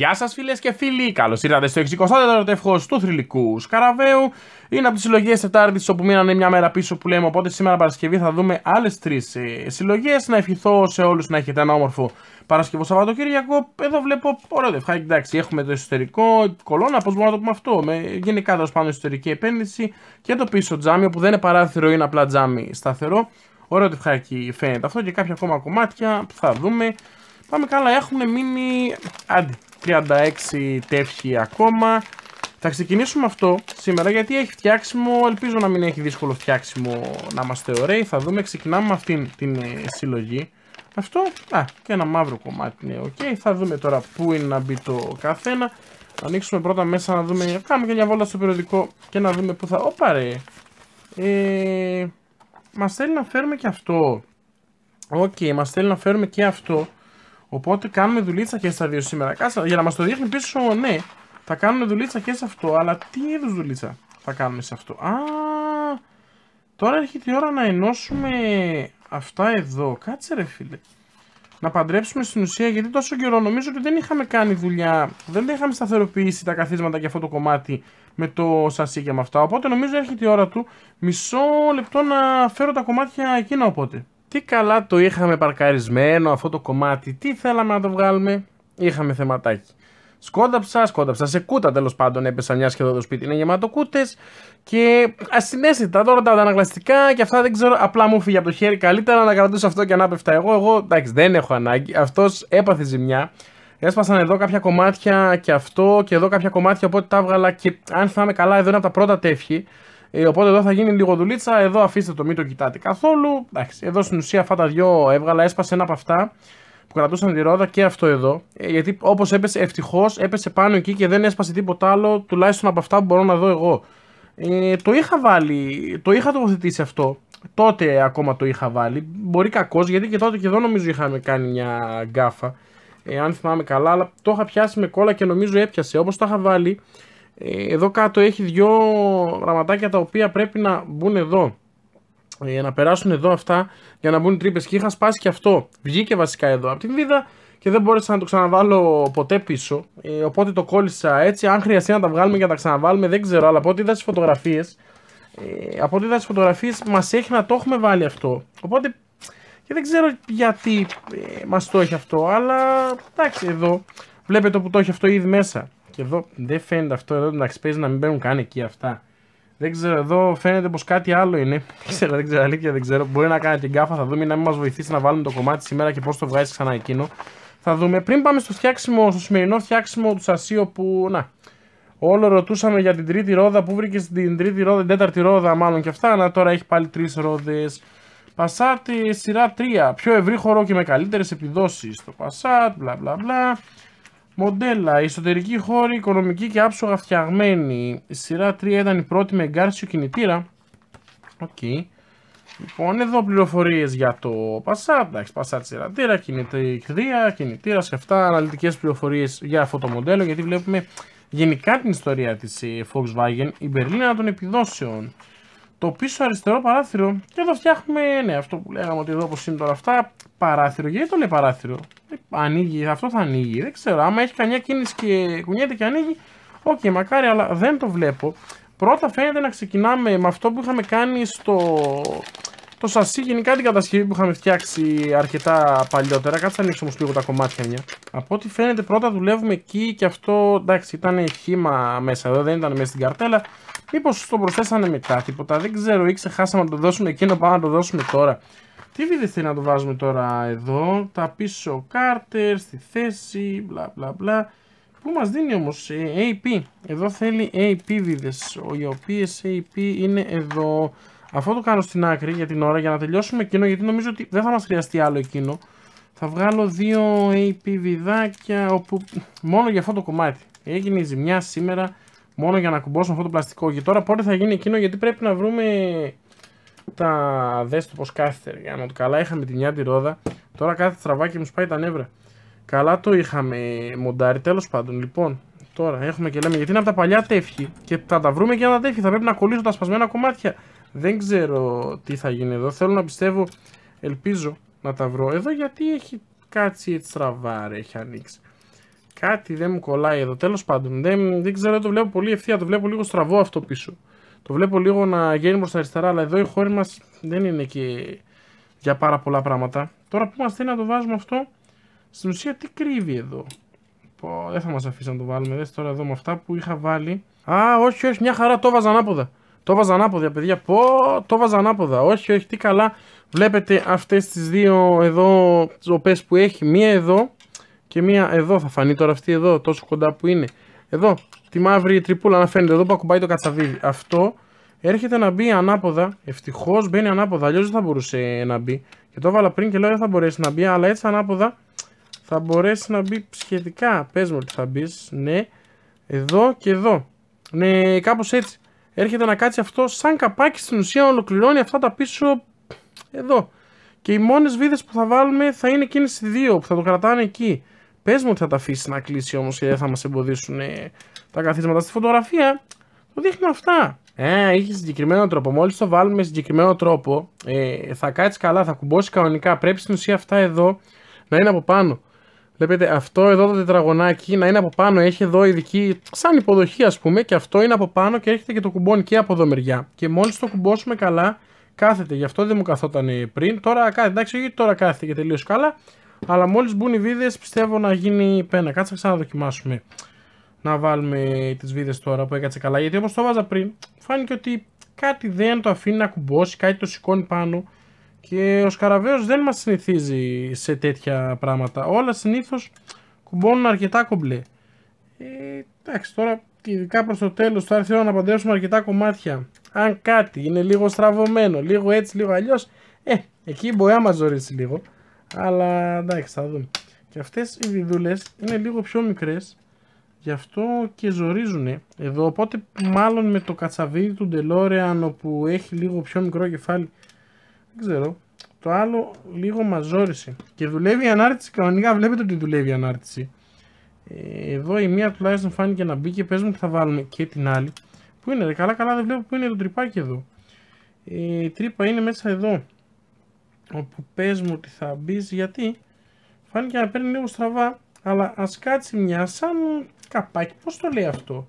Γεια σας, φίλες και φίλοι. Καλώς ήρθατε στο 64ο τεύχο του θρηλυκού Σκαραβαίου. Είναι από τις συλλογές Τετάρτη, όπου μείνανε μια μέρα πίσω που λέμε. Οπότε σήμερα Παρασκευή θα δούμε άλλες τρεις ε, συλλογές. Να ευχηθώ σε όλους να έχετε ένα όμορφο Παρασκευό Σαββατοκύριακο. Εδώ βλέπω ωραίο δευκάκι. Εντάξει, έχουμε το εσωτερικό κολόνα, πώς μπορούμε να το πούμε αυτό. Με γενικά τέλος πάνω εσωτερική επένδυση και το πίσω τζάμι, όπου δεν είναι παράθυρο, είναι απλά τζάμι σταθερό. Ωραίο τεφχάκι φαίνεται αυτό και κάποια ακόμα κομμάτια που θα δούμε. Πάμε καλά, έχουν μείνει άντε, 36 τεύχη ακόμα. Θα ξεκινήσουμε αυτό σήμερα γιατί έχει φτιάξιμο, ελπίζω να μην έχει δύσκολο φτιάξιμο να είμαστε ωραίοι. Θα δούμε, ξεκινάμε με αυτήν την ε, συλλογή. Αυτό, α, και ένα μαύρο κομμάτι είναι οκ Θα δούμε τώρα πού είναι να μπει το καθένα. Θα ανοίξουμε πρώτα μέσα να δούμε, κάνουμε και μια βόλτα στο περιοδικό και να δούμε πού θα... Ωπα ρε! Ε, μας θέλει να φέρουμε και αυτό. Οκ, okay, μας θέλει να φέρουμε και αυτό. Οπότε κάνουμε δουλίτσα και στα δύο σήμερα. Κάτσε για να μας το δείχνει πίσω, ναι. Θα κάνουμε δουλίτσα και σε αυτό. Αλλά τι είδους δουλίτσα θα κάνουμε σε αυτό. Α, τώρα έρχεται η ώρα να ενώσουμε αυτά εδώ. Κάτσε ρε φίλε. Να παντρέψουμε στην ουσία γιατί τόσο καιρό νομίζω ότι δεν είχαμε κάνει δουλειά. Δεν τα είχαμε σταθεροποιήσει τα καθίσματα και αυτό το κομμάτι με το σασί και με αυτά. Οπότε νομίζω έρχεται η ώρα του μισό λεπτό να φέρω τα κομμάτια εκείνα οπότε. Τι καλά το είχαμε παρκαρισμένο αυτό το κομμάτι, τι θέλαμε να το βγάλουμε, είχαμε θεματάκι. Σκόνταψα, σκόνταψα σε κούτα τέλος πάντων. Έπεσα μια σχεδόν το σπίτι, είναι γεμάτο κούτες. Και ασυνέστητα τώρα τα αναγλαστικά και αυτά δεν ξέρω. Απλά μου φύγει από το χέρι. Καλύτερα να κρατήσω αυτό και να πέφτα εγώ. Εγώ εντάξει δεν έχω ανάγκη. Αυτός έπαθε ζημιά. Έσπασαν εδώ κάποια κομμάτια και αυτό και εδώ κάποια κομμάτια. Οπότε τα έβγαλα και αν θυμάμαι καλά, εδώ είναι από τα πρώτα τέφχη. Ε, οπότε εδώ θα γίνει λίγο δουλίτσα. Εδώ αφήστε το, μην το κοιτάτε καθόλου. Εντάξει, εδώ στην ουσία αυτά τα δυο έβγαλα, έσπασε ένα από αυτά που κρατούσαν τη ρόδα και αυτό εδώ. Ε, γιατί όπως έπεσε, ευτυχώς έπεσε πάνω εκεί και δεν έσπασε τίποτα άλλο, τουλάχιστον από αυτά που μπορώ να δω εγώ. Ε, το είχα βάλει, το είχα τοποθετήσει αυτό. Τότε ακόμα το είχα βάλει. Μπορεί κακό γιατί και τότε και εδώ νομίζω είχαμε κάνει μια γκάφα. Ε, αν θυμάμαι καλά, αλλά το είχα πιάσει με κόλλα και νομίζω έπιασε. Όπως το είχα βάλει, ε, εδώ κάτω έχει δυο γραμματάκια τα οποία πρέπει να μπουν εδώ. Για ε, να περάσουν εδώ αυτά για να μπουν τρύπες. Και είχα σπάσει και αυτό. Βγήκε βασικά εδώ από την βίδα και δεν μπόρεσα να το ξαναβάλω ποτέ πίσω. Ε, οπότε το κόλλησα έτσι. Αν χρειαστεί να τα βγάλουμε και να τα ξαναβάλουμε, δεν ξέρω. Αλλά από ό,τι είδα στις φωτογραφίες, ε, από ό,τι είδα φωτογραφίες, μας έχει να το έχουμε βάλει αυτό. Οπότε και δεν ξέρω γιατί ε, μας το έχει αυτό. Αλλά εντάξει, εδώ βλέπετε που το έχει αυτό ήδη μέσα εδώ δεν φαίνεται αυτό εδώ εντάξει παίζει να μην μπαίνουν καν εκεί αυτά δεν ξέρω, εδώ φαίνεται πως κάτι άλλο είναι. δεν Ξέρω, δεν ξέρω, αλήθεια δεν ξέρω. Μπορεί να κάνει την κάφα, θα δούμε να μην μας βοηθήσει να βάλουμε το κομμάτι σήμερα και πώς το βγάζει ξανά εκείνο. Θα δούμε. Πριν πάμε στο, φτιάξιμο, στο σημερινό φτιάξιμο του Σασίου που. Να. Όλο ρωτούσαμε για την τρίτη ρόδα. Πού βρήκες την τρίτη ρόδα, την τέταρτη ρόδα, μάλλον και αυτά. Να τώρα έχει πάλι τρεις ρόδες. Πασάτ, σειρά 3. Πιο ευρύ χώρο και με καλύτερες επιδόσεις. Το Πασάτ, μπλα μπλα μπλα. Μοντέλα, εσωτερική χώρη, οικονομική και άψογα φτιαγμένη. σειρά 3 ήταν η πρώτη με εγκάρσιο κινητήρα. Οκ. Okay. Λοιπόν, εδώ πληροφορίες για το Passat. Εντάξει, Passat σειρατήρα, κινητήρα, κινητήρας και αυτά. Αναλυτικές πληροφορίες για αυτό το μοντέλο. Γιατί βλέπουμε γενικά την ιστορία της ε, Volkswagen, η Μπερλίνα των επιδόσεων το πίσω αριστερό παράθυρο και εδώ φτιάχνουμε, ναι, αυτό που λέγαμε ότι εδώ όπως είναι τώρα αυτά, παράθυρο. Γιατί το λέει παράθυρο, ε, ανοίγει, αυτό θα ανοίγει, δεν ξέρω, άμα έχει καμιά κίνηση και κουνιέται και ανοίγει, οκ, okay, μακάρι, αλλά δεν το βλέπω. Πρώτα φαίνεται να ξεκινάμε με αυτό που είχαμε κάνει στο το σασί, γενικά την κατασκευή που είχαμε φτιάξει αρκετά παλιότερα. Κάτσε να ανοίξω όμως λίγο τα κομμάτια μια. Από ό,τι φαίνεται πρώτα δουλεύουμε εκεί και αυτό, εντάξει, ήταν χήμα μέσα εδώ, δεν ήταν μέσα στην καρτέλα. Μήπως το προσθέσανε μετά τίποτα, δεν ξέρω ή ξεχάσαμε να το δώσουμε εκείνο, πάμε να το δώσουμε τώρα. Τι βιδευτεί να το βάζουμε τώρα εδώ, τα πίσω κάρτερ, στη θέση, μπλα μπλα μπλα. Πού μας δίνει όμως, ε, AP, εδώ θέλει AP βίδες, οι οποίες AP είναι εδώ. Αυτό το κάνω στην άκρη για την ώρα για να τελειώσουμε εκείνο, γιατί νομίζω ότι δεν θα μας χρειαστεί άλλο εκείνο. Θα βγάλω δύο AP βιδάκια, όπου μόνο για αυτό το κομμάτι. Έγινε η ζημιά σήμερα Μόνο για να κουμπώσουμε αυτό το πλαστικό. Και τώρα πότε θα γίνει εκείνο, γιατί πρέπει να βρούμε τα δέστο κάθεται. Για να το καλά είχαμε την τη ρόδα. Τώρα κάθε στραβά και μου σπάει τα νεύρα. Καλά το είχαμε μοντάρι, τέλος πάντων. Λοιπόν, τώρα έχουμε και λέμε γιατί είναι από τα παλιά τεύχη και θα τα βρούμε και τα τεύχη. Θα πρέπει να κολλήσω τα σπασμένα κομμάτια. Δεν ξέρω τι θα γίνει εδώ. Θέλω να πιστεύω, ελπίζω να τα βρω. Εδώ γιατί έχει κάτσει έτσι στραβά, έχει ανοίξει. Κάτι δεν μου κολλάει εδώ. Τέλος πάντων, δεν, δεν ξέρω, το βλέπω πολύ ευθεία. Το βλέπω λίγο στραβό αυτό πίσω. Το βλέπω λίγο να γίνει προς τα αριστερά, αλλά εδώ η χώρα μας δεν είναι και για πάρα πολλά πράγματα. Τώρα που μας θέλει να το βάζουμε αυτό, στην ουσία τι κρύβει εδώ. Πω, δεν θα μας αφήσει να το βάλουμε. Δες τώρα εδώ με αυτά που είχα βάλει. Α, όχι, όχι, μια χαρά, το βάζα ανάποδα. Το βάζα ανάποδα, παιδιά. Πω, το βάζα ανάποδα. Όχι, όχι, τι καλά. Βλέπετε αυτές τις δύο εδώ ζωπέ που έχει. Μία εδώ και μία εδώ θα φανεί τώρα αυτή εδώ, τόσο κοντά που είναι. Εδώ, τη μαύρη τριπούλα να φαίνεται, εδώ που ακουμπάει το κατσαβίδι. Αυτό έρχεται να μπει ανάποδα, ευτυχώς μπαίνει ανάποδα, αλλιώς δεν θα μπορούσε να μπει. Και το έβαλα πριν και λέω δεν θα μπορέσει να μπει, αλλά έτσι ανάποδα θα μπορέσει να μπει σχετικά. Πες μου ότι θα μπεις, ναι, εδώ και εδώ. Ναι, κάπως έτσι. Έρχεται να κάτσει αυτό σαν καπάκι στην ουσία, ολοκληρώνει αυτά τα πίσω εδώ. Και οι μόνες βίδες που θα βάλουμε θα είναι εκείνες οι δύο που θα το κρατάνε εκεί. Πες μου ότι θα τα αφήσεις να κλείσει όμως και δεν θα μας εμποδίσουν ε, τα καθίσματα στη φωτογραφία. Το δείχνουμε αυτά. Ε, έχει συγκεκριμένο τρόπο. Μόλις το βάλουμε με συγκεκριμένο τρόπο, ε, θα κάτσει καλά, θα κουμπώσει κανονικά. Πρέπει στην ουσία αυτά εδώ να είναι από πάνω. Βλέπετε, αυτό εδώ το τετραγωνάκι να είναι από πάνω. Έχει εδώ ειδική, σαν υποδοχή ας πούμε, και αυτό είναι από πάνω και έρχεται και το κουμπώνει και από εδώ μεριά. Και μόλις το κουμπώσουμε καλά, κάθεται. Γι' αυτό δεν μου καθόταν ε, πριν. Τώρα κάθεται. Εντάξει, τώρα κάθεται και τελείω καλά. Αλλά μόλις μπουν οι βίδες πιστεύω να γίνει πένα. Κάτσε να ξαναδοκιμάσουμε. Να βάλουμε τις βίδες τώρα που έκατσε καλά. Γιατί όπως το βάζα πριν φάνηκε ότι κάτι δεν το αφήνει να κουμπώσει, κάτι το σηκώνει πάνω. Και ο Σκαραβέος δεν μας συνηθίζει σε τέτοια πράγματα. Όλα συνήθως κουμπώνουν αρκετά κομπλέ. Ε, εντάξει τώρα ειδικά προς το τέλος θα έρθει να παντρέψουμε αρκετά κομμάτια. Αν κάτι είναι λίγο στραβωμένο, λίγο έτσι, λίγο αλλιώς. ε, εκεί μπορεί να μας ζωρίσει λίγο. Αλλά εντάξει, θα δούμε. Και αυτές οι βιδούλες είναι λίγο πιο μικρές. γι' αυτό και ζορίζουν εδώ. Οπότε μάλλον με το κατσαβίδι του Ντελόρεαν όπου έχει λίγο πιο μικρό κεφάλι, δεν ξέρω, το άλλο λίγο μας ζόρισε. Και δουλεύει η ανάρτηση, κανονικά βλέπετε ότι δουλεύει η ανάρτηση. Ε, εδώ η μία τουλάχιστον φάνηκε να μπει και πες μου θα βάλουμε και την άλλη. Πού είναι ρε, καλά καλά δεν βλέπω που είναι το τρυπάκι εδώ. Η ε, τρύπα είναι μέσα εδώ όπου πες μου ότι θα μπεις γιατί φάνηκε να παίρνει λίγο στραβά αλλά ας κάτσει μια σαν καπάκι πως το λέει αυτό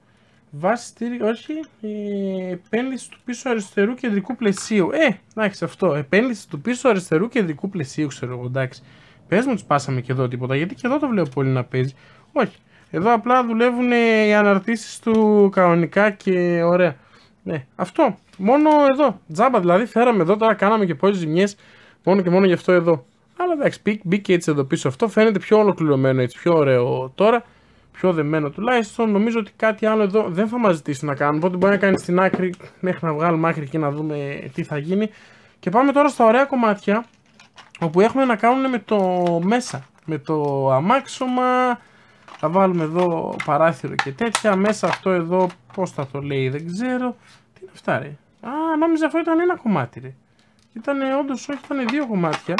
βάση στήρι, όχι ε, επένδυση του πίσω αριστερού κεντρικού πλαισίου ε εντάξει αυτό επένδυση του πίσω αριστερού κεντρικού πλαισίου ξέρω εγώ εντάξει πες μου σπάσαμε πάσαμε και εδώ τίποτα γιατί και εδώ το βλέπω πολύ να παίζει όχι εδώ απλά δουλεύουν ε, οι αναρτήσεις του κανονικά και ωραία ναι αυτό μόνο εδώ τζάμπα δηλαδή φέραμε εδώ τώρα κάναμε και πόσες ζημιές Μόνο και μόνο γι' αυτό εδώ. Αλλά εντάξει, μπήκε έτσι εδώ πίσω αυτό. Φαίνεται πιο ολοκληρωμένο, έτσι, πιο ωραίο τώρα. Πιο δεμένο τουλάχιστον. Νομίζω ότι κάτι άλλο εδώ δεν θα μας ζητήσει να κάνουμε. Οπότε μπορεί να κάνει στην άκρη μέχρι να βγάλουμε άκρη και να δούμε τι θα γίνει. Και πάμε τώρα στα ωραία κομμάτια όπου έχουμε να κάνουν με το μέσα. Με το αμάξωμα. Θα βάλουμε εδώ παράθυρο και τέτοια. Μέσα αυτό εδώ, πώς θα το λέει, δεν ξέρω. Τι είναι αυτά, ρε. Α, νόμιζα αυτό ήταν ένα κομμάτι, ρε. Ήτανε όντως όχι, ήταν δύο κομμάτια.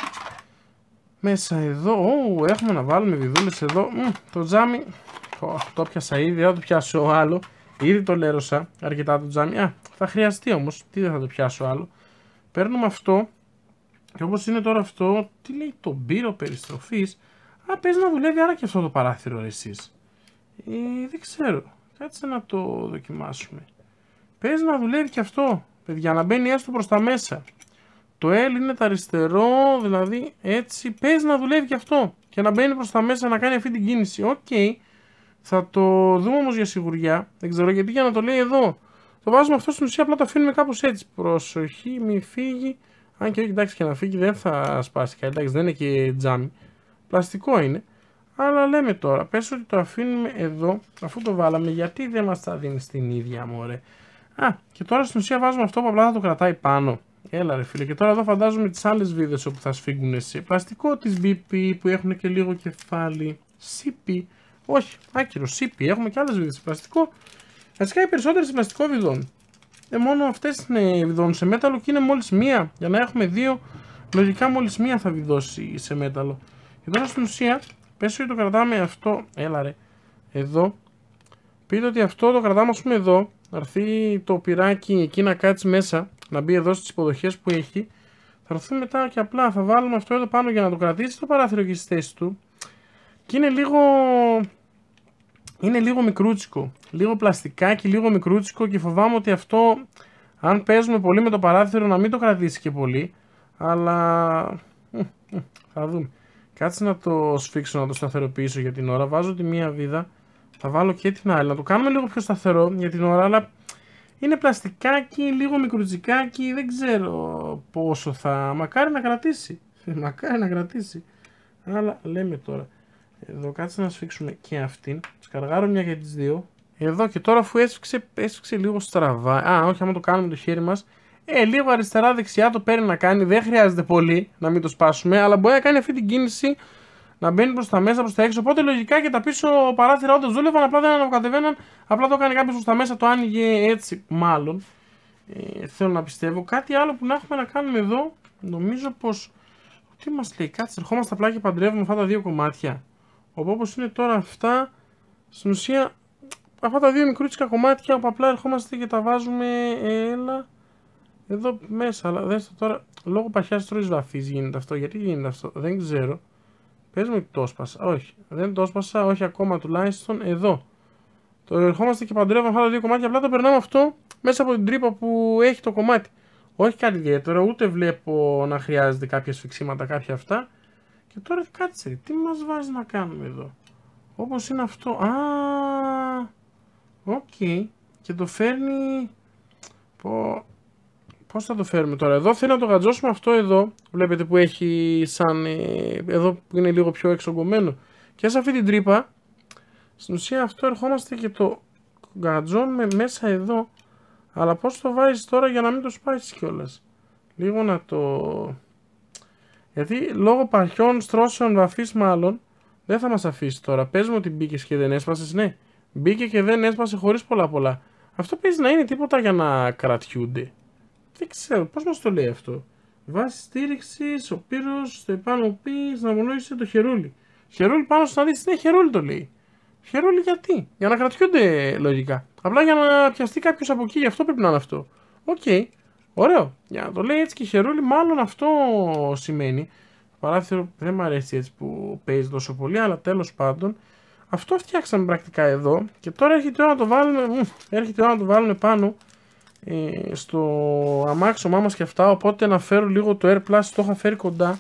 Μέσα εδώ, ου, έχουμε να βάλουμε βιδούλες εδώ. Μ, το τζάμι, το, το πιάσα ήδη, θα το πιάσω άλλο. Ήδη το λέρωσα αρκετά το τζάμι. θα χρειαστεί όμως, τι δεν θα το πιάσω άλλο. Παίρνουμε αυτό και όπως είναι τώρα αυτό, τι λέει το μπύρο περιστροφής. Α, παίζει να δουλεύει άρα και αυτό το παράθυρο ρε, εσείς. Ε, δεν ξέρω, κάτσε να το δοκιμάσουμε. πες να δουλεύει και αυτό, παιδιά, να μπαίνει έστω προς τα μέσα. Το L είναι τα αριστερό, δηλαδή έτσι παίζει να δουλεύει και αυτό και να μπαίνει προς τα μέσα να κάνει αυτή την κίνηση. Οκ, okay. θα το δούμε όμως για σιγουριά, δεν ξέρω γιατί για να το λέει εδώ. Το βάζουμε αυτό στην ουσία, απλά το αφήνουμε κάπως έτσι. Προσοχή, μη φύγει. Αν και όχι, εντάξει και να φύγει δεν θα σπάσει καλά, εντάξει δεν είναι και τζάμι. Πλαστικό είναι. Αλλά λέμε τώρα, πες ότι το αφήνουμε εδώ, αφού το βάλαμε, γιατί δεν μας τα δίνεις στην ίδια μωρέ. Α, και τώρα στην ουσία βάζουμε αυτό που απλά θα το κρατάει πάνω. Έλα ρε φίλε και τώρα εδώ φαντάζομαι τις άλλες βίδες όπου θα σφίγγουν σε πλαστικό της BP που έχουν και λίγο κεφάλι CP, όχι άκυρο CP, έχουμε και άλλες βίδες σε πλαστικό βασικά οι περισσότερες σε πλαστικό βιδών ε, μόνο αυτές είναι βιδών σε μέταλλο και είναι μόλις μία για να έχουμε δύο λογικά μόλις μία θα βιδώσει σε μέταλλο και τώρα στην ουσία πες ότι το κρατάμε αυτό, έλα ρε εδώ πείτε ότι αυτό το κρατάμε ας πούμε εδώ να έρθει το πυράκι εκεί να κάτσει μέσα να μπει εδώ στις υποδοχές που έχει θα έρθει μετά και απλά θα βάλουμε αυτό εδώ πάνω για να το κρατήσει το παράθυρο και στη θέση του και είναι λίγο είναι λίγο μικρούτσικο λίγο πλαστικά και λίγο μικρούτσικο και φοβάμαι ότι αυτό αν παίζουμε πολύ με το παράθυρο να μην το κρατήσει και πολύ αλλά θα δούμε κάτσε να το σφίξω να το σταθεροποιήσω για την ώρα βάζω τη μία βίδα θα βάλω και την άλλη να το κάνουμε λίγο πιο σταθερό για την ώρα αλλά είναι πλαστικάκι, λίγο μικρουτζικάκι, δεν ξέρω πόσο θα... Μακάρι να κρατήσει. Μακάρι να κρατήσει. Αλλά λέμε τώρα. Εδώ κάτσε να σφίξουμε και αυτήν. Σκαργάρω μια για τις δύο. Εδώ και τώρα αφού έσφιξε, έσφιξε λίγο στραβά. Α, όχι άμα το κάνουμε το χέρι μας. Ε, λίγο αριστερά-δεξιά το παίρνει να κάνει. Δεν χρειάζεται πολύ να μην το σπάσουμε. Αλλά μπορεί να κάνει αυτή την κίνηση να μπαίνει προς τα μέσα, προς τα έξω. Οπότε λογικά και τα πίσω παράθυρα όντω δούλευαν, απλά δεν ανακατεβαίναν. Απλά το έκανε κάποιος προς τα μέσα, το άνοιγε έτσι, μάλλον. Ε, θέλω να πιστεύω. Κάτι άλλο που να έχουμε να κάνουμε εδώ, νομίζω πως. Τι μας λέει, κάτσε, ερχόμαστε απλά και παντρεύουμε αυτά τα δύο κομμάτια. Όπω είναι τώρα αυτά, στην ουσία αυτά τα δύο μικρούτσικα κομμάτια που απλά ερχόμαστε και τα βάζουμε έλα εδώ μέσα αλλά δέστε τώρα λόγω παχιάς τρώης βαφής γίνεται αυτό γιατί γίνεται αυτό δεν ξέρω Πες μου το σπάσα. Όχι. Δεν το σπάσα. Όχι ακόμα τουλάχιστον εδώ. Το ερχόμαστε και παντρεύουμε αυτά τα δύο κομμάτια. Απλά το περνάμε αυτό μέσα από την τρύπα που έχει το κομμάτι. Όχι κάτι Ούτε βλέπω να χρειάζεται κάποια σφιξίματα, κάποια αυτά. Και τώρα κάτσε. Τι μας βάζει να κάνουμε εδώ. Όπως είναι αυτό. Α, οκ. Και το φέρνει... Πω, Πώς θα το φέρουμε τώρα. Εδώ θέλω να το γατζώσουμε αυτό εδώ. Βλέπετε που έχει σαν... Ε, εδώ που είναι λίγο πιο εξογκωμένο. Και σε αυτή την τρύπα, στην ουσία αυτό ερχόμαστε και το γατζώνουμε μέσα εδώ. Αλλά πώς το βάζεις τώρα για να μην το σπάσεις κιόλας. Λίγο να το... Γιατί λόγω παχιών στρώσεων βαφής μάλλον δεν θα μας αφήσει τώρα. Πες μου ότι μπήκες και δεν έσπασες, ναι. Μπήκε και δεν έσπασε χωρίς πολλά πολλά. Αυτό παίζει να είναι τίποτα για να κρατιούνται. Δεν ξέρω, πώς μας το λέει αυτό. Βάση στήριξη, ο πύρο, το επάνω πεις, να λέει το χερούλι. Χερούλι πάνω στο να δει, ναι, χερούλι το λέει. Χερούλι γιατί, για να κρατιούνται λογικά. Απλά για να πιαστεί κάποιος από εκεί, γι' αυτό πρέπει να είναι αυτό. Οκ, okay. ωραίο. Για να το λέει έτσι και χερούλι, μάλλον αυτό σημαίνει. Παράθυρο δεν μου αρέσει έτσι που παίζει τόσο πολύ, αλλά τέλος πάντων. Αυτό φτιάξαμε πρακτικά εδώ και τώρα έρχεται ώρα να το βάλουμε έρχεται ώρα να το βάλουμε πάνω ε, στο αμάξωμά μας και αυτά οπότε να φέρω λίγο το Air Plus το είχα φέρει κοντά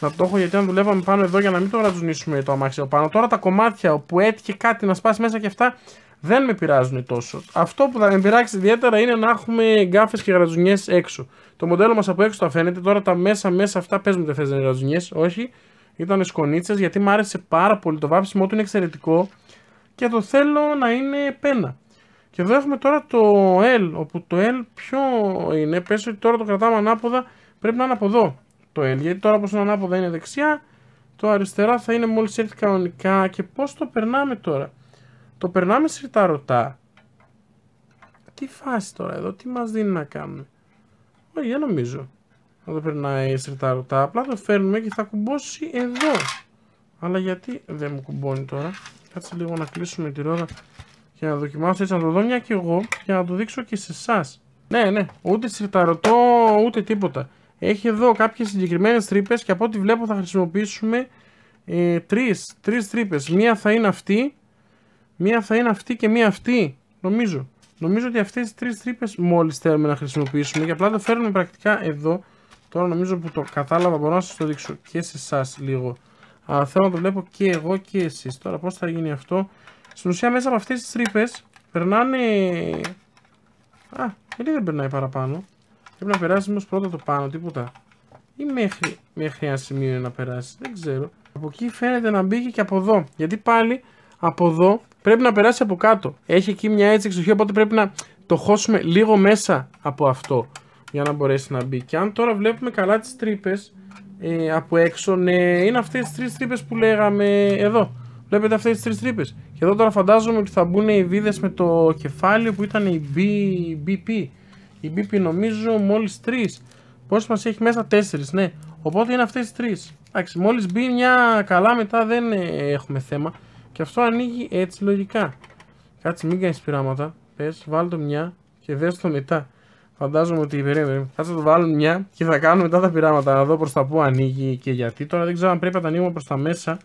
να το έχω γιατί αν δουλεύαμε πάνω εδώ για να μην το γρατζουνίσουμε το αμάξι πάνω τώρα τα κομμάτια που έτυχε κάτι να σπάσει μέσα και αυτά δεν με πειράζουν τόσο. Αυτό που θα με πειράξει ιδιαίτερα είναι να έχουμε γκάφες και γρατζουνιέ έξω. Το μοντέλο μας από έξω τα φαίνεται. Τώρα τα μέσα μέσα αυτά παίζουν δεν θε να είναι Όχι. Ήταν σκονίτσες γιατί μου άρεσε πάρα πολύ. Το βάψιμο του είναι εξαιρετικό και το θέλω να είναι πένα. Και εδώ έχουμε τώρα το L, όπου το L ποιο είναι, πες ότι τώρα το κρατάμε ανάποδα, πρέπει να είναι από εδώ το L, γιατί τώρα όπως είναι ανάποδα είναι δεξιά, το αριστερά θα είναι μόλις έρθει κανονικά και πώς το περνάμε τώρα. Το περνάμε σε τα ρωτά. Τι φάση τώρα εδώ, τι μας δίνει να κάνουμε. Όχι, δεν νομίζω. το περνάει σε τα ρωτά, απλά το φέρνουμε και θα κουμπώσει εδώ. Αλλά γιατί δεν μου κουμπώνει τώρα. Κάτσε λίγο να κλείσουμε τη ρόδα και να δοκιμάσω έτσι να το δω μια και εγώ και να το δείξω και σε εσάς. Ναι, ναι, ούτε σιρταρωτό ούτε τίποτα. Έχει εδώ κάποιες συγκεκριμένες τρύπες και από ό,τι βλέπω θα χρησιμοποιήσουμε ε, τρεις τρεις τρύπες. Μία θα είναι αυτή, μία θα είναι αυτή και μία αυτή. Νομίζω. Νομίζω ότι αυτές τις τρεις τρύπες μόλις θέλουμε να χρησιμοποιήσουμε και απλά το φέρνουμε πρακτικά εδώ. Τώρα νομίζω που το κατάλαβα μπορώ να σας το δείξω και σε εσάς λίγο. Αλλά θέλω να το βλέπω και εγώ και εσείς. Τώρα πώς θα γίνει αυτό στην ουσία μέσα από αυτές τις τρύπες περνάνε... Α, γιατί δεν περνάει παραπάνω. Πρέπει να περάσεις όμως πρώτα το πάνω, τίποτα. Ή μέχρι, μέχρι ένα σημείο να περάσεις, δεν ξέρω. Από εκεί φαίνεται να μπήκε και από εδώ. Γιατί πάλι από εδώ πρέπει να περάσεις από κάτω. Έχει εκεί μια έτσι εξοχή, οπότε πρέπει να το χώσουμε λίγο μέσα από αυτό για να μπορέσει να μπει. Και αν τώρα βλέπουμε καλά τις τρύπες ε, από έξω, ναι, είναι αυτές τις τρεις τρύπες που λέγαμε εδώ. Βλέπετε αυτές τις τρεις τρύπες. Και εδώ τώρα φαντάζομαι ότι θα μπουν οι βίδες με το κεφάλι που ήταν η BP. Η BP νομίζω μόλις τρεις. Πόσες μας έχει μέσα, τέσσερις, ναι. Οπότε είναι αυτές τι τρεις. Εντάξει, μόλις μπει μια καλά, μετά δεν ε, έχουμε θέμα. Και αυτό ανοίγει έτσι λογικά. Κάτσε, μην κάνεις πειράματα. Πες, βάλ το μια και δες το μετά. Φαντάζομαι ότι περίμενε. Θα το βάλουν μια και θα κάνουμε μετά τα πειράματα. Να δω προς τα πού ανοίγει και γιατί. Τώρα δεν ξέρω αν πρέπει να τα ανοίγουμε προς τα μέσα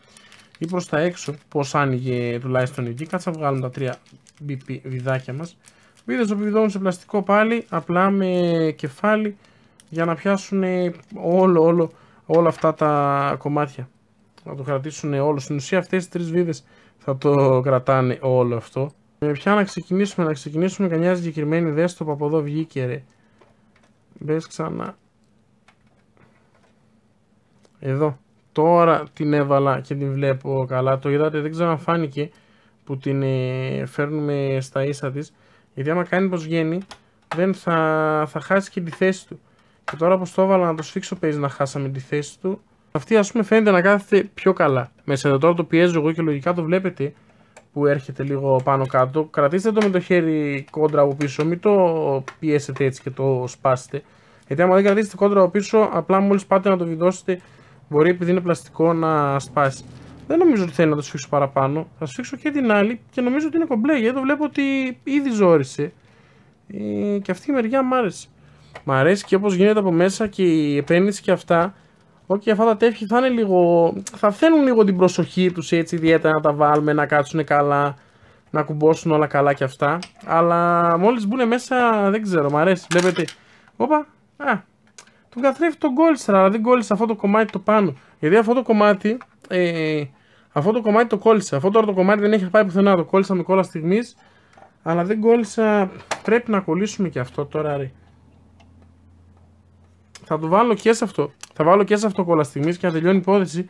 ή προς τα έξω πώς άνοιγε τουλάχιστον εκεί κάτσε να βγάλουμε τα τρία βιδάκια μας Βίδε που βιδώνουν σε πλαστικό πάλι απλά με κεφάλι για να πιάσουν όλο, όλο, όλα αυτά τα κομμάτια να το κρατήσουν όλο στην ουσία αυτές οι τρεις βίδες θα το κρατάνε όλο αυτό με πια να ξεκινήσουμε, να ξεκινήσουμε καμιά συγκεκριμένη δέστο που από εδώ βγήκε ρε μπες ξανά εδώ Τώρα την έβαλα και την βλέπω καλά. Το είδατε, δεν ξέρω αν φάνηκε που την ε, φέρνουμε στα ίσα της. Γιατί άμα κάνει πως βγαίνει, δεν θα, θα χάσει και τη θέση του. Και τώρα πως το έβαλα να το σφίξω παίζει να χάσαμε τη θέση του. Αυτή ας πούμε φαίνεται να κάθεται πιο καλά. Μέσα εδώ τώρα το πιέζω εγώ και λογικά το βλέπετε που έρχεται λίγο πάνω κάτω. Κρατήστε το με το χέρι κόντρα από πίσω, μην το πιέσετε έτσι και το σπάσετε. Γιατί άμα δεν κρατήσετε κόντρα από πίσω, απλά μόλις πάτε να το βιδώσετε, Μπορεί επειδή είναι πλαστικό να σπάσει. Δεν νομίζω ότι θέλει να το σφίξω παραπάνω. Θα σφίξω και την άλλη και νομίζω ότι είναι κομπλέ. Γιατί το βλέπω ότι ήδη ζόρισε. Ε, και αυτή η μεριά μου άρεσε. Μ' αρέσει και όπως γίνεται από μέσα και η επένδυση και αυτά. Όχι, okay, αυτά τα τέφχη θα είναι λίγο. θα θέλουν λίγο την προσοχή τους έτσι ιδιαίτερα να τα βάλουμε, να κάτσουν καλά, να κουμπώσουν όλα καλά και αυτά. Αλλά μόλις μπουν μέσα δεν ξέρω, μ' αρέσει. Βλέπετε. Όπα, α, τον καθρέφει τον κόλλησε, αλλά δεν κόλλησε αυτό το κομμάτι το πάνω. Γιατί αυτό το κομμάτι, ε, αυτό το κομμάτι το κόλλησε. Αυτό τώρα το κομμάτι δεν έχει πάει πουθενά. Το κόλλησα με κόλλα στιγμής. Αλλά δεν κόλλησα. Πρέπει να κολλήσουμε και αυτό τώρα, ρε. Θα το βάλω και σε αυτό. Θα βάλω και σε αυτό κόλλα στιγμής και να τελειώνει η υπόθεση.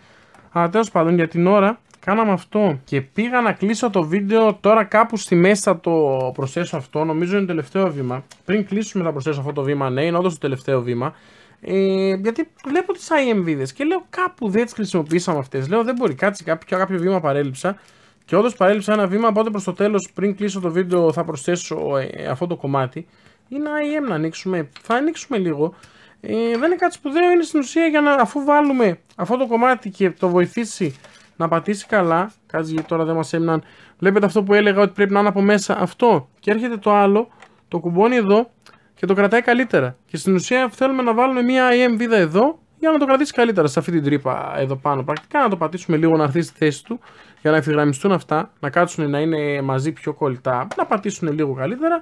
Αλλά τέλος πάντων για την ώρα κάναμε αυτό. Και πήγα να κλείσω το βίντεο. Τώρα κάπου στη μέση θα το προσθέσω αυτό. Νομίζω είναι το τελευταίο βήμα. Πριν κλείσουμε θα προσθέσω αυτό το βήμα. Ναι, είναι όντως το τελευταίο βήμα. Ε, γιατί βλέπω τις IMV και λέω κάπου δεν τις χρησιμοποιήσαμε αυτές. Λέω δεν μπορεί, κάτσε κάποιο, κάποιο βήμα παρέλειψα. Και όντως παρέλειψα ένα βήμα, οπότε προς το τέλος, πριν κλείσω το βίντεο, θα προσθέσω ε, αυτό το κομμάτι. Είναι IM να ανοίξουμε. Θα ανοίξουμε λίγο. Ε, δεν είναι κάτι σπουδαίο, είναι στην ουσία για να αφού βάλουμε αυτό το κομμάτι και το βοηθήσει να πατήσει καλά. Κάτσε γιατί τώρα δεν μας έμειναν. Βλέπετε αυτό που έλεγα ότι πρέπει να είναι από μέσα αυτό. Και έρχεται το άλλο, το κουμπώνει εδώ και το κρατάει καλύτερα. Και στην ουσία θέλουμε να βάλουμε μια IM βίδα εδώ για να το κρατήσει καλύτερα σε αυτή την τρύπα εδώ πάνω. Πρακτικά να το πατήσουμε λίγο να έρθει στη θέση του για να ευθυγραμμιστούν αυτά, να κάτσουν να είναι μαζί πιο κολλητά, να πατήσουν λίγο καλύτερα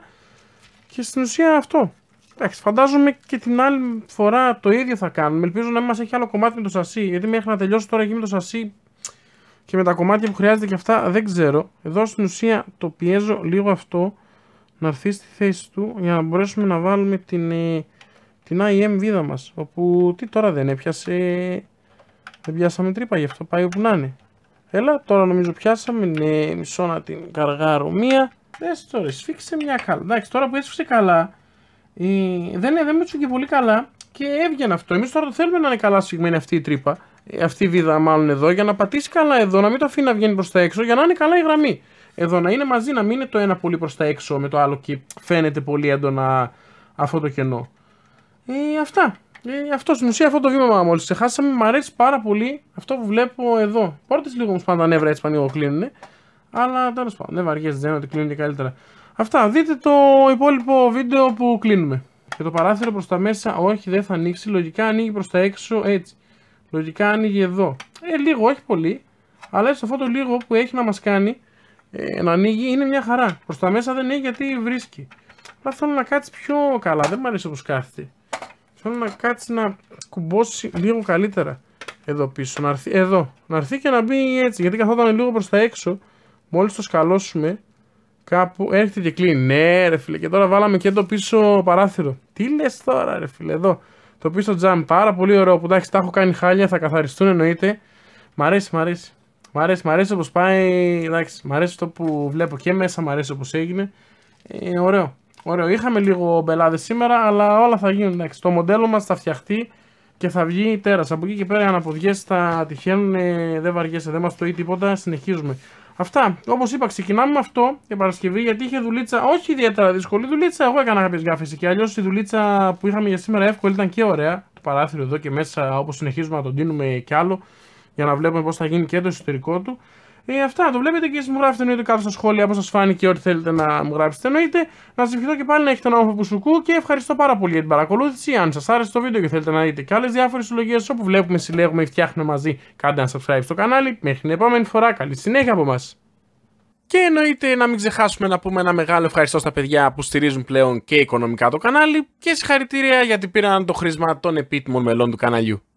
και στην ουσία αυτό. Εντάξει, φαντάζομαι και την άλλη φορά το ίδιο θα κάνουμε. Ελπίζω να μην μας έχει άλλο κομμάτι με το σασί. Γιατί μέχρι να τελειώσει τώρα εκεί το σασί και με τα κομμάτια που χρειάζεται και αυτά δεν ξέρω. Εδώ στην ουσία το πιέζω λίγο αυτό να έρθει στη θέση του για να μπορέσουμε να βάλουμε την, ε, την IM βίδα μας όπου τι τώρα δεν έπιασε δεν πιάσαμε τρύπα γι' αυτό πάει όπου να είναι έλα τώρα νομίζω πιάσαμε ναι, μισό να την καργάρω μία δες τώρα σφίξε μια καλά εντάξει τώρα που έσφιξε καλά ε, δεν, ε, δεν και πολύ καλά και έβγαινε αυτό εμείς τώρα το θέλουμε να είναι καλά σφιγμένη αυτή η τρύπα ε, αυτή η βίδα μάλλον εδώ για να πατήσει καλά εδώ να μην το αφήνει να βγαίνει προς τα έξω για να είναι καλά η γραμμή εδώ να είναι μαζί, να μην είναι το ένα πολύ προς τα έξω με το άλλο και φαίνεται πολύ έντονα αυτό το κενό. Ε, αυτά. Ε, αυτός στην ουσία αυτό το βήμα μόλις ξεχάσαμε. Μ' αρέσει πάρα πολύ αυτό που βλέπω εδώ. Πόρτες λίγο όμως πάντα νεύρα έτσι πανίγω κλείνουν. Αλλά τέλος πάντων, δεν βαριέσαι, δεν ότι κλείνουν και καλύτερα. Αυτά. Δείτε το υπόλοιπο βίντεο που κλείνουμε. Και το παράθυρο προς τα μέσα, όχι, δεν θα ανοίξει. Λογικά ανοίγει προς τα έξω έτσι. Λογικά ανοίγει εδώ. Ε, λίγο, όχι πολύ. Αλλά έτσι αυτό το λίγο που έχει να μας κάνει ε, να ανοίγει είναι μια χαρά. Προς τα μέσα δεν είναι γιατί βρίσκει. Αλλά θέλω να κάτσει πιο καλά. Δεν μου αρέσει όπως κάθεται. Θέλω να κάτσει να κουμπώσει λίγο καλύτερα εδώ πίσω. Να έρθει, εδώ. Να έρθει και να μπει έτσι. Γιατί καθόταν λίγο προς τα έξω. Μόλις το σκαλώσουμε, κάπου έρχεται και κλείνει. Ναι, ρε φίλε. Και τώρα βάλαμε και το πίσω παράθυρο. Τι λες τώρα, ρε φίλε, εδώ. Το πίσω τζαμ πάρα πολύ ωραίο που εντάξει τα έχω κάνει χάλια, θα καθαριστούν εννοείται. Μ' αρέσει, μ' αρέσει. Μ' αρέσει, μ' αρέσει όπως πάει, εντάξει, μ' αρέσει αυτό που βλέπω και μέσα, μ' αρέσει όπως έγινε. Ε, ωραίο, ωραίο. Είχαμε λίγο μπελάδες σήμερα, αλλά όλα θα γίνουν, εντάξει. Το μοντέλο μας θα φτιαχτεί και θα βγει τέρας. Από εκεί και πέρα οι αναποδιές θα τυχαίνουν, ε, δεν βαριέσαι, δεν μας το ή τίποτα, συνεχίζουμε. Αυτά, όπως είπα, ξεκινάμε με αυτό την Παρασκευή, γιατί είχε δουλίτσα, όχι ιδιαίτερα δύσκολη δουλίτσα, εγώ έκανα κάποιες γκάφες και αλλιώς η δουλίτσα που είχαμε για σήμερα εύκολη εκανα καποιες γαφες και ωραία. Το παράθυρο εδώ και μέσα, όπως συνεχίζουμε να τον τίνουμε κι άλλο για να βλέπουμε πώς θα γίνει και το εσωτερικό του. Ε, αυτά το βλέπετε και εσείς μου γράφετε εννοείται κάτω στα σχόλια όπω σας φάνηκε ό,τι θέλετε να μου γράψετε. Εννοείται να σας ευχηθώ και πάλι να έχετε ένα όμορφο σουκού και ευχαριστώ πάρα πολύ για την παρακολούθηση. Αν σας άρεσε το βίντεο και θέλετε να δείτε και άλλες διάφορες συλλογές όπου βλέπουμε, συλλέγουμε ή φτιάχνουμε μαζί, κάντε ένα subscribe στο κανάλι. Μέχρι την επόμενη φορά, καλή συνέχεια από εμάς. Και εννοείται να μην ξεχάσουμε να πούμε ένα μεγάλο ευχαριστώ στα παιδιά που στηρίζουν πλέον και οικονομικά το κανάλι και συγχαρητήρια γιατί πήραν το χρήσμα των επίτιμων μελών του καναλιού.